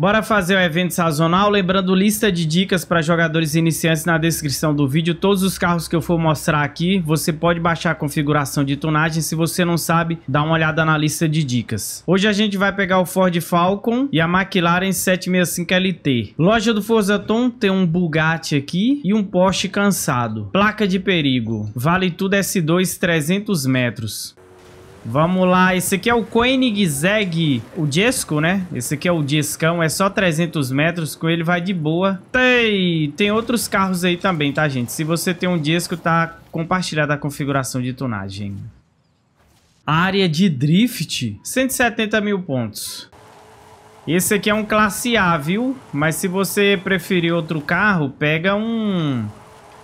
Bora fazer o um evento sazonal, lembrando lista de dicas para jogadores iniciantes na descrição do vídeo. Todos os carros que eu for mostrar aqui, você pode baixar a configuração de tunagem. Se você não sabe, dá uma olhada na lista de dicas. Hoje a gente vai pegar o Ford Falcon e a McLaren 765 LT. Loja do Forza Tom tem um Bugatti aqui e um Porsche cansado. Placa de perigo. Vale tudo S2 300 metros. Vamos lá, esse aqui é o Koenigsegg, o Jesco, né? Esse aqui é o discão, é só 300 metros, com ele vai de boa. Tem, tem outros carros aí também, tá, gente? Se você tem um disco, tá compartilhada a configuração de tunagem. Área de drift, 170 mil pontos. Esse aqui é um classe A, viu? Mas se você preferir outro carro, pega um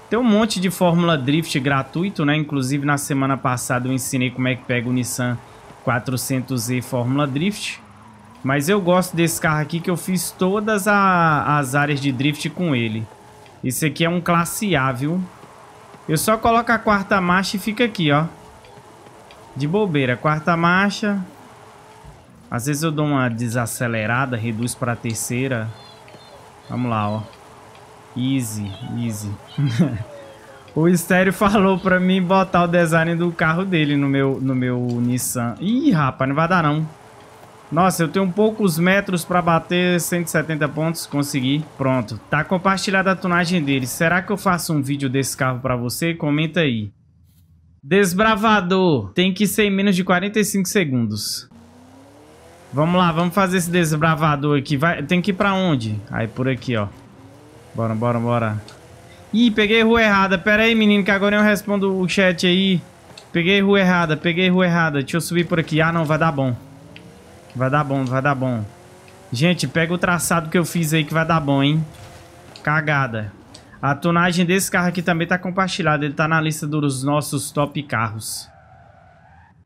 tem um monte de Fórmula Drift gratuito, né? Inclusive, na semana passada eu ensinei como é que pega o Nissan 400Z Fórmula Drift. Mas eu gosto desse carro aqui que eu fiz todas a, as áreas de drift com ele. Esse aqui é um classe A, viu? Eu só coloco a quarta marcha e fica aqui, ó. De bobeira. Quarta marcha. Às vezes eu dou uma desacelerada, reduz para terceira. Vamos lá, ó. Easy, easy. o estéreo falou pra mim botar o design do carro dele no meu, no meu Nissan. Ih, rapaz, não vai dar não. Nossa, eu tenho poucos metros pra bater 170 pontos. Consegui. Pronto. Tá compartilhada a tunagem dele. Será que eu faço um vídeo desse carro pra você? Comenta aí. Desbravador. Tem que ser em menos de 45 segundos. Vamos lá, vamos fazer esse desbravador aqui. Vai, tem que ir pra onde? Aí, por aqui, ó. Bora, bora, bora. Ih, peguei rua errada. Pera aí, menino, que agora eu respondo o chat aí. Peguei rua errada, peguei rua errada. Deixa eu subir por aqui. Ah, não, vai dar bom. Vai dar bom, vai dar bom. Gente, pega o traçado que eu fiz aí que vai dar bom, hein? Cagada. A tonagem desse carro aqui também tá compartilhada. Ele tá na lista dos nossos top carros.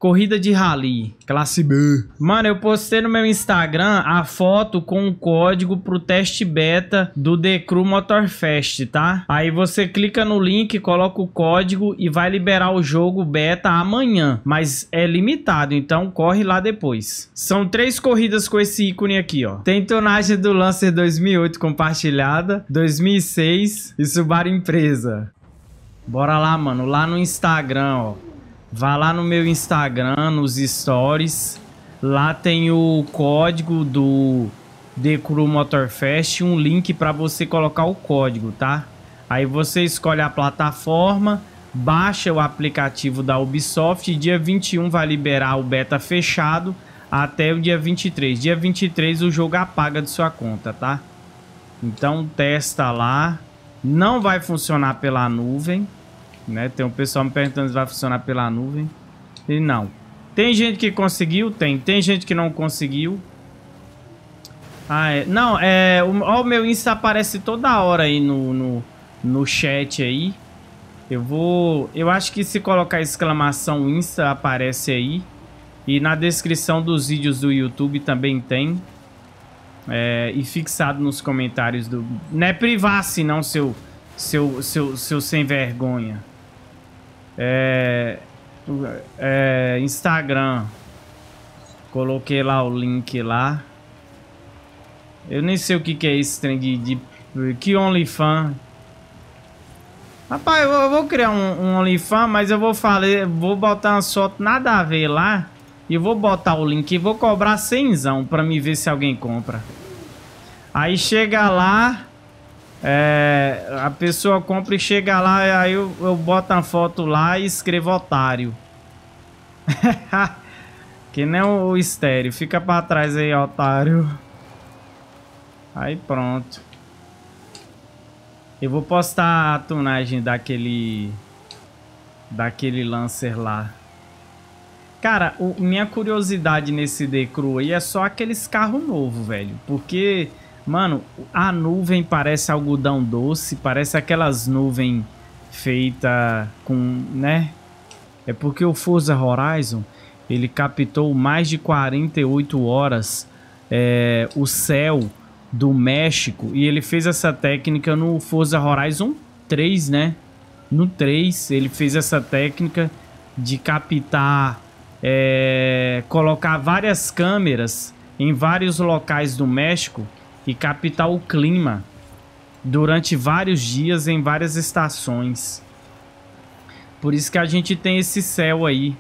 Corrida de rally, classe B. Mano, eu postei no meu Instagram a foto com o código pro teste beta do The Crew Motorfest, tá? Aí você clica no link, coloca o código e vai liberar o jogo beta amanhã, mas é limitado, então corre lá depois. São três corridas com esse ícone aqui, ó. Tem tonagem do Lancer 2008 compartilhada, 2006 e Subaru Empresa. Bora lá, mano, lá no Instagram, ó. Vá lá no meu Instagram, nos stories. Lá tem o código do Decru Motorfest, um link para você colocar o código, tá? Aí você escolhe a plataforma, baixa o aplicativo da Ubisoft e dia 21 vai liberar o beta fechado até o dia 23. Dia 23 o jogo apaga de sua conta, tá? Então testa lá. Não vai funcionar pela nuvem, né? Tem um pessoal me perguntando se vai funcionar pela nuvem. E não. Tem gente que conseguiu? Tem. Tem gente que não conseguiu. Ah, é. Não, é. O, ó, o meu Insta aparece toda hora aí no, no, no chat aí. Eu vou. Eu acho que se colocar exclamação Insta aparece aí. E na descrição dos vídeos do YouTube também tem. É, e fixado nos comentários do. Não é privar, não, seu, seu, seu, seu sem vergonha. É, é, Instagram. Coloquei lá o link lá. Eu nem sei o que, que é esse trem de, de que OnlyFans. Rapaz, eu, eu vou criar um, um OnlyFans, mas eu vou falar, vou botar uma foto nada a ver lá. E vou botar o link e vou cobrar 100 pra me ver se alguém compra. Aí chega lá, é, a pessoa compra e chega lá, aí eu, eu boto a foto lá e escrevo otário. que nem o, estéreo. Fica pra trás aí, otário. Aí pronto. Eu vou postar a tunagem daquele... Daquele Lancer lá. Cara, o, minha curiosidade nesse Decru aí é só aqueles carros novos, velho. Porque... Mano, a nuvem parece algodão doce, parece aquelas nuvens feita com, né? É porque o Forza Horizon, ele captou mais de 48 horas é, o céu do México e ele fez essa técnica no Forza Horizon 3, né? No 3 ele fez essa técnica de captar, é, colocar várias câmeras em vários locais do México e captar o clima durante vários dias em várias estações. Por isso que a gente tem esse céu aí.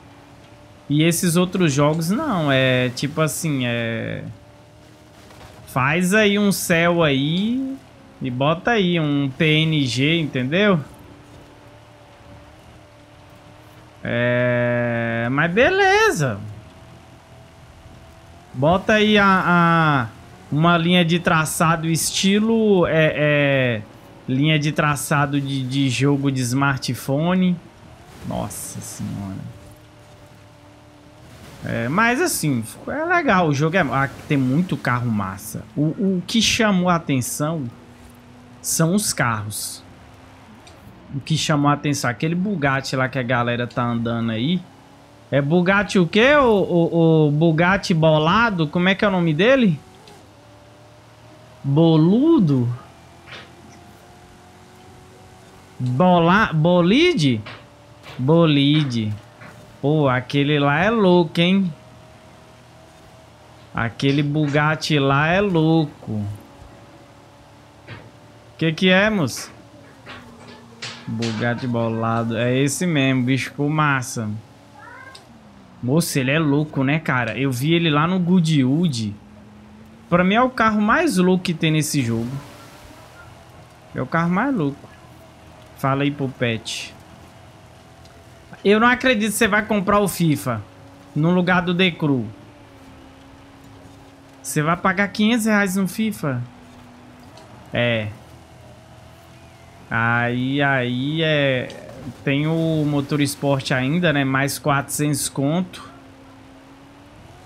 E esses outros jogos não, é tipo assim, é faz aí um céu aí e bota aí um PNG, entendeu? É, mas beleza. Bota aí a, a uma linha de traçado estilo é, é linha de traçado de, de, jogo de smartphone. Nossa senhora. É, mas assim, é legal. O jogo é, ah, tem muito carro massa. O, o que chamou a atenção são os carros. O que chamou a atenção, aquele Bugatti lá que a galera tá andando aí. É Bugatti o quê? O, o, o Bugatti bolado? Como é que é o nome dele? Boludo? Bola, bolide? Bolide. Pô, aquele lá é louco, hein? Aquele Bugatti lá é louco. Que que é, moço? Bugatti bolado. É esse mesmo, bicho com massa. Moço, ele é louco, né, cara? Eu vi ele lá no Goodwood. Pra mim é o carro mais louco que tem nesse jogo. É o carro mais louco. Fala aí pro pet. Eu não acredito que você vai comprar o FIFA no lugar do Decru. Você vai pagar 500 reais no FIFA? É. Aí, aí é... Tem o Motor Esporte ainda, né? Mais 400 conto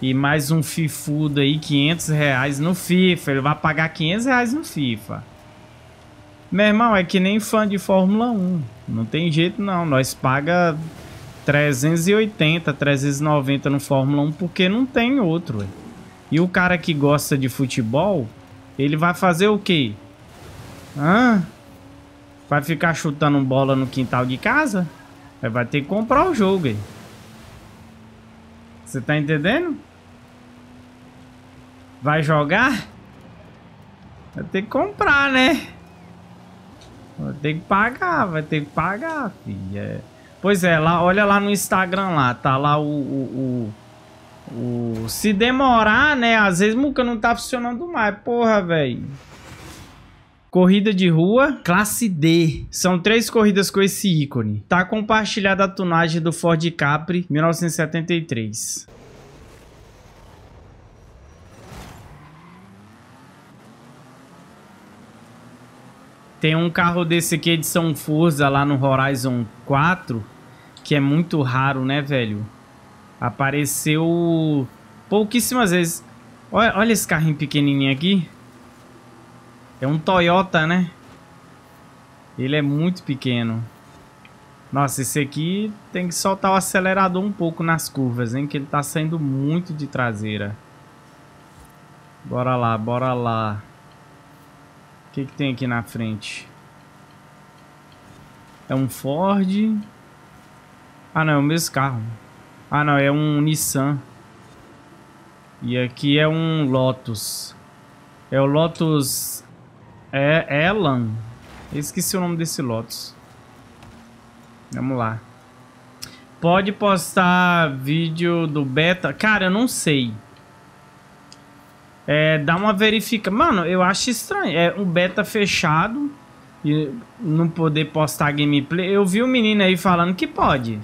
e mais um fifudo aí, 500 reais no FIFA. Ele vai pagar 500 reais no FIFA. Meu irmão, é que nem fã de Fórmula 1. Não tem jeito não, nós paga 380, 390 no Fórmula 1 porque não tem outro. Ué. E o cara que gosta de futebol, ele vai fazer o quê? Hã? Vai ficar chutando bola no quintal de casa? Vai ter que comprar o jogo, aí. Você tá entendendo? Vai jogar? Vai ter que comprar, né? Vai ter que pagar, vai ter que pagar, filha. É. Pois é, lá, olha lá no Instagram lá, tá lá o... o, o, o... Se demorar, né? Às vezes nunca não tá funcionando mais, porra, velho. Corrida de rua, classe D. São três corridas com esse ícone. Tá compartilhada a tunagem do Ford Capri 1973. Tem um carro desse aqui, edição Forza, lá no Horizon 4, que é muito raro, né, velho? Apareceu pouquíssimas vezes. Olha, olha esse carrinho pequenininho aqui. É um Toyota, né? Ele é muito pequeno. Nossa, esse aqui tem que soltar o acelerador um pouco nas curvas, hein? Que ele tá saindo muito de traseira. Bora lá, bora lá. O que, que tem aqui na frente? É um Ford. Ah, não, é o mesmo carro. Ah, não, é um Nissan. E aqui é um Lotus. É o Lotus é, é Elan. esqueci o nome desse Lotus. Vamos lá. Pode postar vídeo do beta? Cara, eu não sei. É, dá uma verifica. Mano, eu acho estranho. É um beta fechado e não poder postar gameplay. Eu vi o um menino aí falando que pode.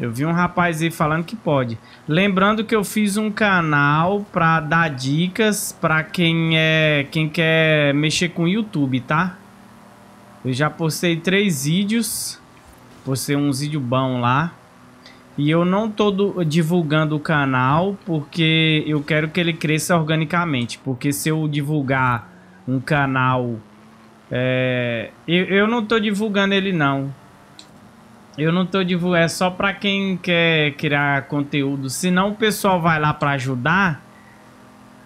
Eu vi um rapaz aí falando que pode. Lembrando que eu fiz um canal para dar dicas para quem é quem quer mexer com YouTube, tá? Eu já postei três vídeos, postei uns vídeos bons lá. E eu não tô divulgando o canal porque eu quero que ele cresça organicamente. Porque se eu divulgar um canal... É, eu, eu não tô divulgando ele não. Eu não tô divulgando, é só para quem quer criar conteúdo. Se não o pessoal vai lá para ajudar.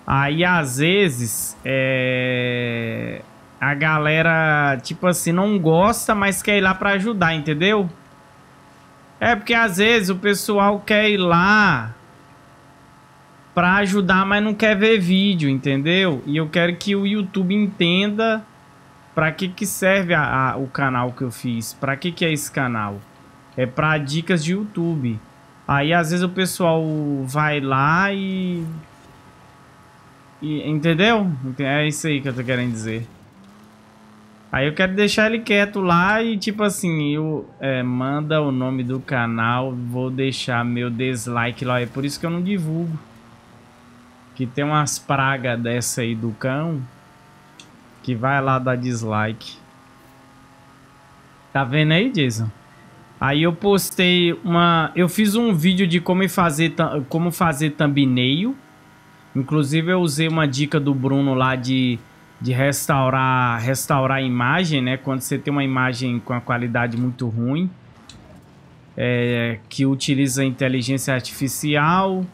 Aí às vezes é... a galera, tipo assim, não gosta, mas quer ir lá para ajudar, entendeu? É porque às vezes o pessoal quer ir lá para ajudar, mas não quer ver vídeo, entendeu? E eu quero que o YouTube entenda para que que serve a, a, o canal que eu fiz, para que que é esse canal é para dicas de YouTube. Aí às vezes o pessoal vai lá e... e entendeu? É isso aí que eu tô querendo dizer. Aí eu quero deixar ele quieto lá e tipo assim, eu, é, manda o nome do canal, vou deixar meu dislike lá. É por isso que eu não divulgo. Que tem umas pragas dessa aí do cão que vai lá dar dislike. Tá vendo aí, Jason? Aí eu postei uma. Eu fiz um vídeo de como fazer, como fazer thumbnail. Inclusive eu usei uma dica do Bruno lá de, de restaurar, restaurar a imagem, né? Quando você tem uma imagem com a qualidade muito ruim. É, que utiliza inteligência artificial.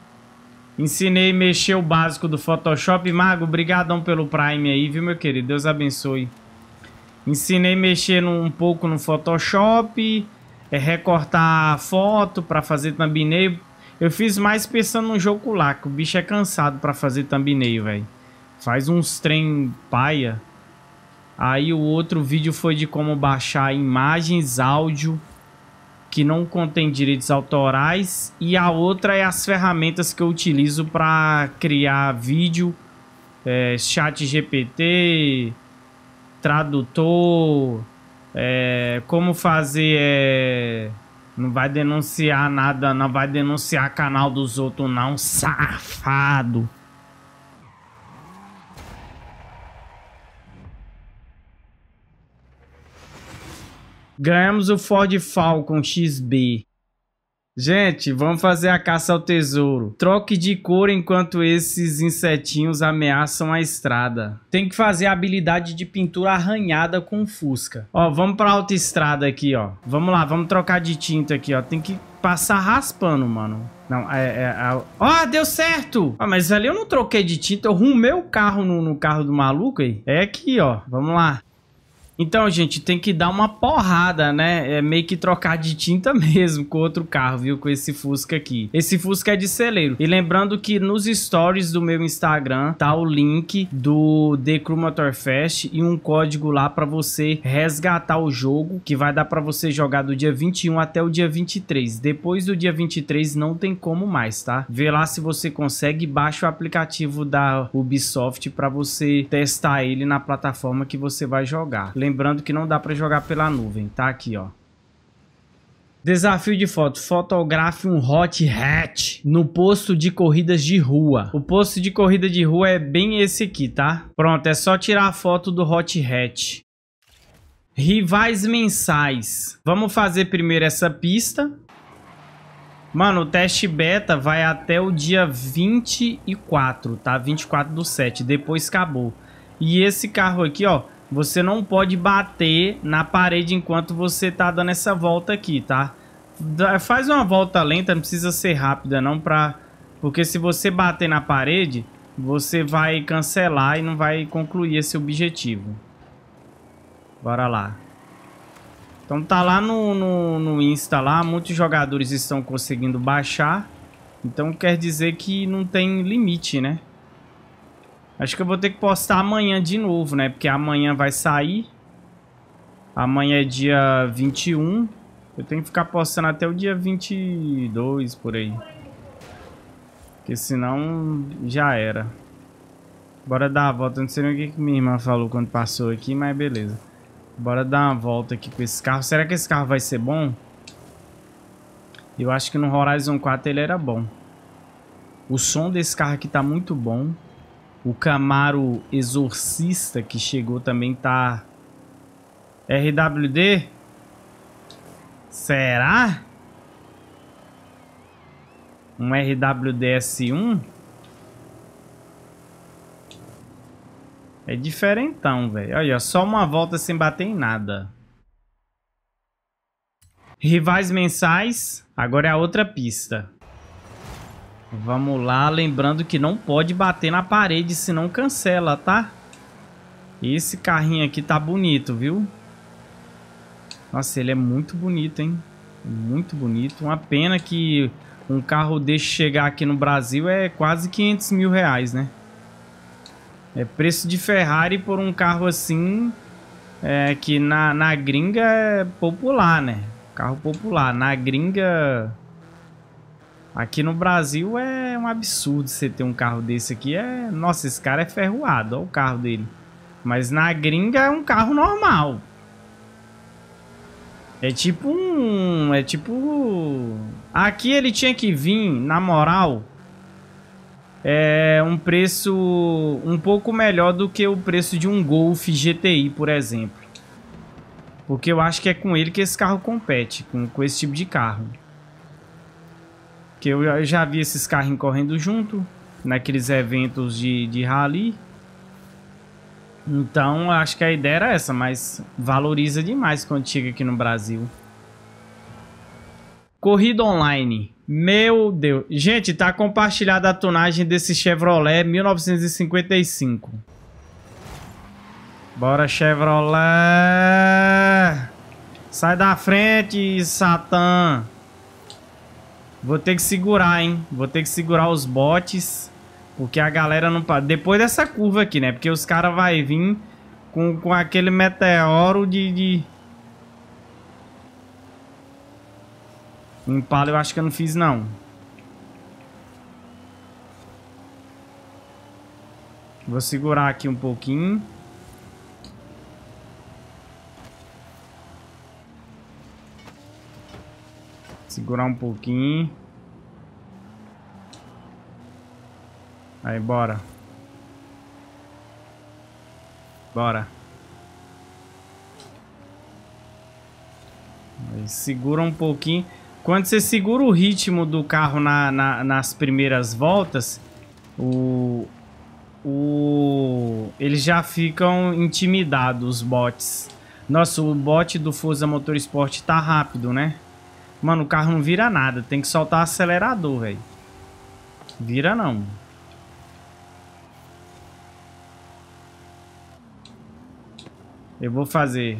Ensinei mexer o básico do Photoshop. Mago, brigadão pelo Prime aí, viu, meu querido? Deus abençoe. Ensinei mexer um pouco no Photoshop é, recortar foto para fazer thumbnail. Eu fiz mais pensando no jogo lá, que o bicho é cansado para fazer thumbnail, velho. Faz uns trem paia. Aí o outro vídeo foi de como baixar imagens, áudio que não contém direitos autorais e a outra é as ferramentas que eu utilizo para criar vídeo, é, chat GPT, tradutor, é, como fazer. É, não vai denunciar nada, não vai denunciar canal dos outros, não, safado. Ganhamos o Ford Falcon XB. Gente, vamos fazer a caça ao tesouro. Troque de cor enquanto esses insetinhos ameaçam a estrada. Tem que fazer a habilidade de pintura arranhada com fusca. Ó, vamos pra autoestrada aqui, ó. Vamos lá, vamos trocar de tinta aqui, ó. Tem que passar raspando, mano. Não, é... é, é Ó, é... deu certo! Ah, mas ali eu não troquei de tinta. Eu rumei o carro no, no carro do maluco aí. É aqui, ó. Vamos lá. Então, gente, tem que dar uma porrada, né? É meio que trocar de tinta mesmo com outro carro, viu? Com esse Fusca aqui. Esse Fusca é de celeiro. E lembrando que nos stories do meu Instagram tá o link do The Crew Fest e um código lá para você resgatar o jogo, que vai dar para você jogar do dia 21 até o dia 23. Depois do dia 23 não tem como mais, tá? Vê lá se você consegue, baixa o aplicativo da Ubisoft para você testar ele na plataforma que você vai jogar. Lembrando que não dá para jogar pela nuvem, tá aqui, ó. Desafio de foto. Fotografe um hot hat no posto de corridas de rua. O posto de corrida de rua é bem esse aqui, tá? Pronto, é só tirar a foto do hot hat. Rivais mensais. Vamos fazer primeiro essa pista. Mano, o teste beta vai até o dia 24, tá? 24 do 7. Depois acabou. E esse carro aqui, ó, você não pode bater na parede enquanto você tá dando essa volta aqui, tá? Faz uma volta lenta, não precisa ser rápida não pra... Porque se você bater na parede, você vai cancelar e não vai concluir esse objetivo. Bora lá. Então tá lá no, no, no Insta lá, muitos jogadores estão conseguindo baixar. Então quer dizer que não tem limite, né? Acho que eu vou ter que postar amanhã de novo, né? Porque amanhã vai sair. Amanhã é dia 21. Eu tenho que ficar postando até o dia 22, por aí. Porque senão já era. Bora dar a volta. Não sei nem o que minha irmã falou quando passou aqui, mas beleza. Bora dar uma volta aqui com esse carro. Será que esse carro vai ser bom? Eu acho que no Horizon 4 ele era bom. O som desse carro aqui tá muito bom. O Camaro Exorcista que chegou também tá RWD? Será? Um RWDS1? É diferentão, velho. Olha, só uma volta sem bater em nada. Rivais mensais, agora é a outra pista. Vamos lá, lembrando que não pode bater na parede, senão cancela, tá? Esse carrinho aqui tá bonito, viu? Nossa, ele é muito bonito, hein? Muito bonito. Uma pena que um carro deixe chegar aqui no Brasil é quase 500 mil reais, né? É preço de Ferrari por um carro assim, é, que na, na gringa é popular, né? Carro popular. Na gringa Aqui no Brasil é um absurdo você ter um carro desse aqui. É, nossa, esse cara é ferroado, olha o carro dele. Mas na gringa é um carro normal. É tipo um, é tipo aqui ele tinha que vir, na moral, é um preço um pouco melhor do que o preço de um Golf GTI, por exemplo. Porque eu acho que é com ele que esse carro compete, com, com esse tipo de carro. Que eu já, vi esses carrinhos correndo junto, naqueles eventos de, de rally. Então, acho que a ideia era essa, mas valoriza demais quando chega aqui no Brasil. Corrida online. Meu Deus. Gente, tá compartilhada a tonagem desse Chevrolet 1955. Bora, Chevrolet! Sai da frente, Satã! Vou ter que segurar, hein? Vou ter que segurar os botes. Porque a galera não... Depois dessa curva aqui, né? Porque os caras vão vir com, com aquele meteoro de... de... Impala eu acho que eu não fiz, não. Vou segurar aqui um pouquinho. Segurar um pouquinho. Aí, bora. Bora. Aí, segura um pouquinho. Quando você segura o ritmo do carro na, na, nas primeiras voltas, o, o, eles já ficam intimidados, os bots. Nossa, o bot do Forza Motorsport tá rápido, né? Mano, o carro não vira nada. Tem que soltar o acelerador, velho. Vira não. Eu vou fazer...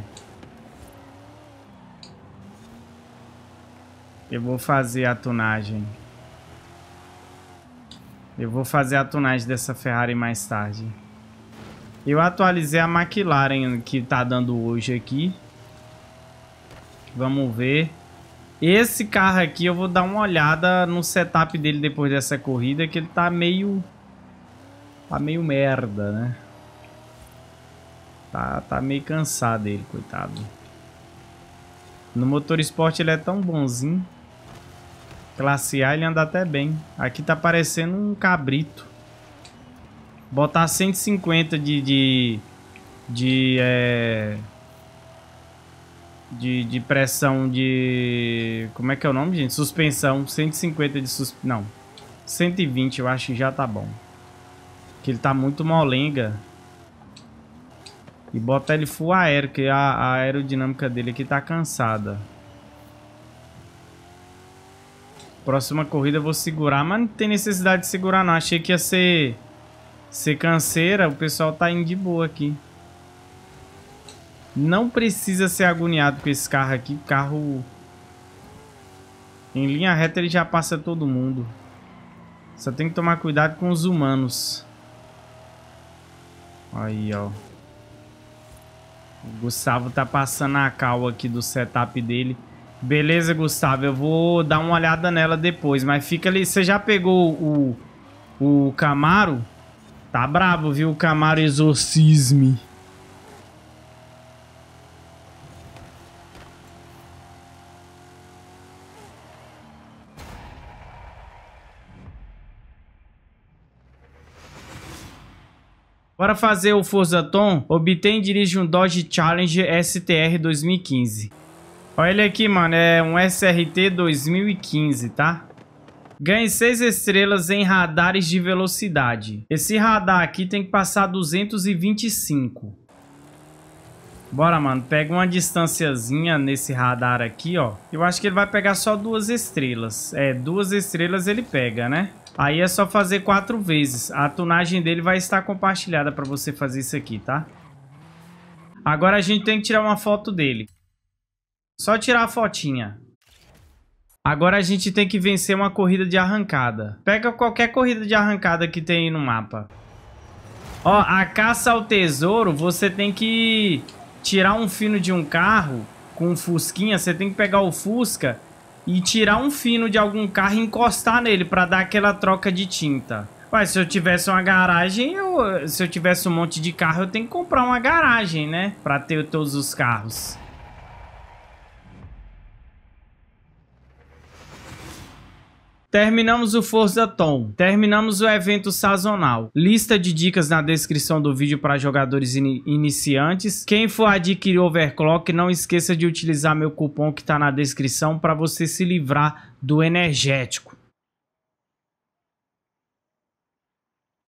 Eu vou fazer a tunagem. Eu vou fazer a tunagem dessa Ferrari mais tarde. Eu atualizei a McLaren que tá dando hoje aqui. Vamos ver. Esse carro aqui eu vou dar uma olhada no setup dele depois dessa corrida, que ele tá meio... Tá meio merda, né? Tá, tá meio cansado ele, coitado. No motor esporte ele é tão bonzinho. Classe A ele anda até bem. Aqui tá parecendo um cabrito. Botar 150 de... de... de é de, de pressão de. Como é que é o nome, gente? Suspensão. 150 de suspensão. Não. 120 eu acho que já tá bom. Que ele tá muito molenga. E bota ele full aéreo, que a, a aerodinâmica dele aqui tá cansada. Próxima corrida eu vou segurar, mas não tem necessidade de segurar não. Achei que ia ser, ser canseira, o pessoal tá indo de boa aqui. Não precisa ser agoniado com esse carro aqui. Carro... Em linha reta ele já passa todo mundo. Só tem que tomar cuidado com os humanos. Aí, ó. O Gustavo tá passando a cal aqui do setup dele. Beleza, Gustavo. Eu vou dar uma olhada nela depois. Mas fica ali. Você já pegou o, o Camaro? Tá bravo viu? O Camaro Exorcisme. Bora fazer o Forza Tom? Obtém e dirige um Dodge Challenger STR 2015. Olha ele aqui, mano. É um SRT 2015, tá? Ganhe 6 estrelas em radares de velocidade. Esse radar aqui tem que passar 225. Bora, mano. Pega uma distânciazinha nesse radar aqui, ó. Eu acho que ele vai pegar só duas estrelas. É, duas estrelas ele pega, né? Aí é só fazer quatro vezes. A tunagem dele vai estar compartilhada para você fazer isso aqui, tá? Agora a gente tem que tirar uma foto dele. Só tirar a fotinha. Agora a gente tem que vencer uma corrida de arrancada. Pega qualquer corrida de arrancada que tem no mapa. Ó, a caça ao tesouro, você tem que tirar um fino de um carro com um fusquinha. Você tem que pegar o fusca e tirar um fino de algum carro e encostar nele para dar aquela troca de tinta. Ué, se eu tivesse uma garagem, eu, se eu tivesse um monte de carro, eu tenho que comprar uma garagem, né? Pra ter todos os carros. Terminamos o Forza Tom, terminamos o evento sazonal. Lista de dicas na descrição do vídeo para jogadores in iniciantes. Quem for adquirir Overclock, não esqueça de utilizar meu cupom que está na descrição para você se livrar do energético.